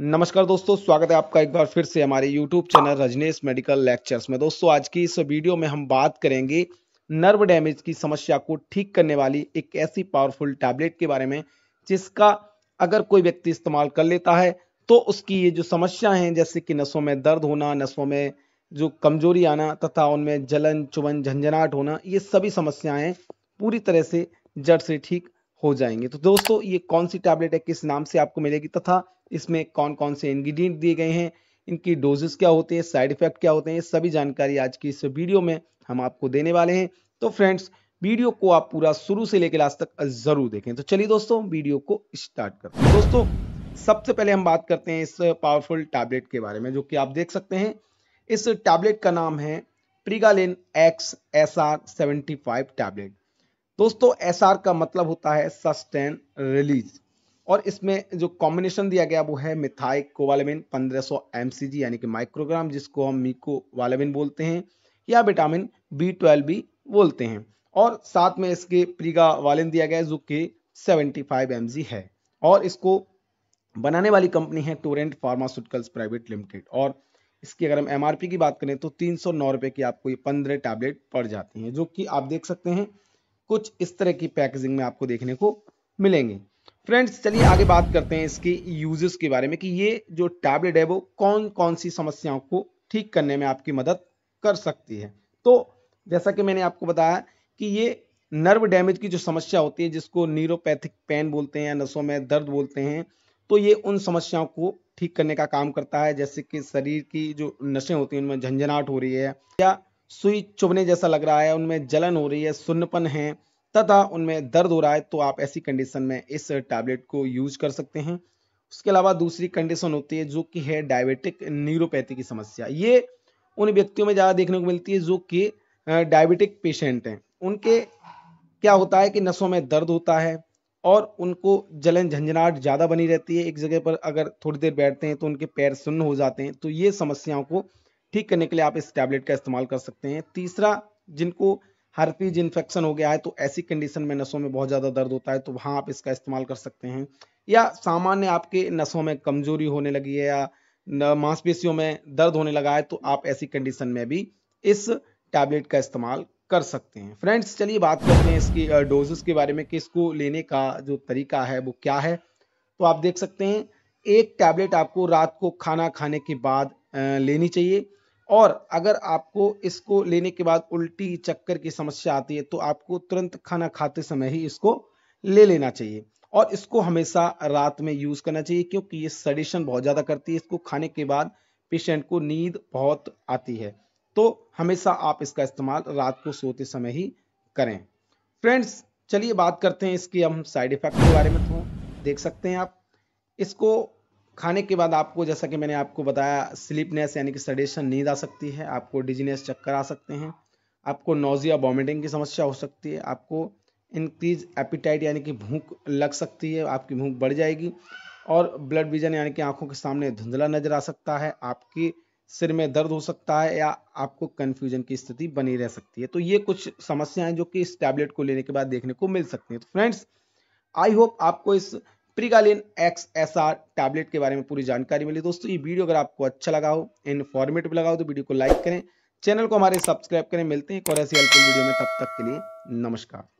नमस्कार दोस्तों स्वागत है आपका एक बार फिर से हमारे YouTube channel Rajnesh medical lectures में दोस्तों आज की इस वीडियो में हम बात करेंगे नर्व डैमेज की समस्या को ठीक करने वाली एक ऐसी पावरफुल टैबलेट के बारे में जिसका अगर कोई व्यक्ति इस्तेमाल कर लेता है तो उसकी ये जो समस्या है जैसे कि नसों में दर्द होना नसों में जो कमजोरी आना तथा उनमें जलन चुबन झंझनाहट होना ये सभी समस्याएं पूरी तरह से जड़ से ठीक हो जाएंगे तो दोस्तों ये कौन सी टैबलेट है किस नाम से आपको मिलेगी तथा इसमें कौन कौन से इंग्रीडियंट दिए गए हैं इनकी डोजेस क्या होते हैं साइड इफेक्ट क्या होते हैं सभी जानकारी आज की इस वीडियो में हम आपको देने वाले हैं तो फ्रेंड्स वीडियो को आप पूरा शुरू से लेकर आज तक जरूर देखें तो चलिए दोस्तों वीडियो को स्टार्ट करते हैं दोस्तों सबसे पहले हम बात करते हैं इस पावरफुल टैबलेट के बारे में जो कि आप देख सकते हैं इस टैबलेट का नाम है Pregalin X S R seventy five tablet दोस्तों एस का मतलब होता है सस्टेन रिलीज और इसमें जो कॉम्बिनेशन दिया गया वो है मिथाइक कोवालेमिन 1500 सौ यानी कि माइक्रोग्राम जिसको हम मीको वालेमिन बोलते हैं या विटामिन बी ट्वेल्व भी बोलते हैं और साथ में इसके प्रीगा वालिन दिया गया है जो कि 75 फाइव है और इसको बनाने वाली कंपनी है टोरेंट फार्मास्यूटिकल्स प्राइवेट लिमिटेड और इसकी अगर हम एमआरपी की बात करें तो तीन सौ नौ की आपको ये पंद्रह टैबलेट पड़ जाती हैं जो कि आप देख सकते हैं कुछ इस तरह की पैकेजिंग में आपको देखने को मिलेंगे फ्रेंड्स चलिए आगे बात करते हैं इसकी यूजेस के बारे में कि ये जो टैबलेट है वो कौन कौन सी समस्याओं को ठीक करने में आपकी मदद कर सकती है तो जैसा कि मैंने आपको बताया कि ये नर्व डैमेज की जो समस्या होती है जिसको न्यूरोपैथिक पेन बोलते हैं या नसों में दर्द बोलते हैं तो ये उन समस्याओं को ठीक करने का काम करता है जैसे कि शरीर की जो नशें होती हैं उनमें झंझनाहट हो रही है या सुई चुभने जैसा लग रहा है उनमें जलन हो रही है सुन्नपन है तथा उनमें दर्द हो रहा है तो आप ऐसी कंडीशन में इस टैबलेट को यूज कर सकते हैं उसके अलावा दूसरी कंडीशन होती है जो कि है डायबिटिक न्यूरोपैथी की समस्या ये उन व्यक्तियों में ज़्यादा देखने को मिलती है जो कि डायबिटिक पेशेंट हैं उनके क्या होता है कि नसों में दर्द होता है और उनको जलन झंझनाहट ज़्यादा बनी रहती है एक जगह पर अगर थोड़ी देर बैठते हैं तो उनके पैर सुन्न हो जाते हैं तो ये समस्याओं को ठीक करने के लिए आप इस टैबलेट का इस्तेमाल कर सकते हैं तीसरा जिनको पीज इन्फेक्शन हो गया है तो ऐसी कंडीशन में नसों में बहुत ज़्यादा दर्द होता है तो वहाँ आप इसका इस्तेमाल कर सकते हैं या सामान्य आपके नसों में कमजोरी होने लगी है या मांसपेशियों में दर्द होने लगा है तो आप ऐसी कंडीशन में भी इस टैबलेट का इस्तेमाल कर सकते हैं फ्रेंड्स चलिए बात करते हैं इसकी डोजेस के बारे में कि इसको लेने का जो तरीका है वो क्या है तो आप देख सकते हैं एक टैबलेट आपको रात को खाना खाने के बाद लेनी चाहिए और अगर आपको इसको लेने के बाद उल्टी चक्कर की समस्या आती है तो आपको तुरंत खाना खाते समय ही इसको ले लेना चाहिए और इसको हमेशा रात में यूज करना चाहिए क्योंकि ये सडिशन बहुत ज्यादा करती है इसको खाने के बाद पेशेंट को नींद बहुत आती है तो हमेशा आप इसका इस्तेमाल रात को सोते समय ही करें फ्रेंड्स चलिए बात करते हैं इसकी हम साइड इफेक्ट के बारे में तो देख सकते हैं आप इसको खाने के बाद आपको जैसा कि मैंने आपको बताया स्लीपनेस यानी कि सडेशन नींद आ सकती है आपको डिजीनेस चक्कर आ सकते हैं आपको नोजिया वॉमिटिंग की समस्या हो सकती है आपको इनक्रीज एपिटाइट यानी कि भूख लग सकती है आपकी भूख बढ़ जाएगी और ब्लड विजन यानी कि आंखों के सामने धुंधला नजर आ सकता है आपकी सिर में दर्द हो सकता है या आपको कन्फ्यूजन की स्थिति बनी रह सकती है तो ये कुछ समस्याएं जो कि इस टैबलेट को लेने के बाद देखने को मिल सकती है तो फ्रेंड्स आई होप आपको इस Pregalin X S R tablet के बारे में पूरी जानकारी मिली दोस्तों ये वीडियो अगर आपको अच्छा लगा हो इन्फॉर्मेटिव लगा हो तो वीडियो को लाइक करें चैनल को हमारे सब्सक्राइब करें मिलते हैं एक और ऐसी हेल्पफुल वीडियो में तब तक के लिए नमस्कार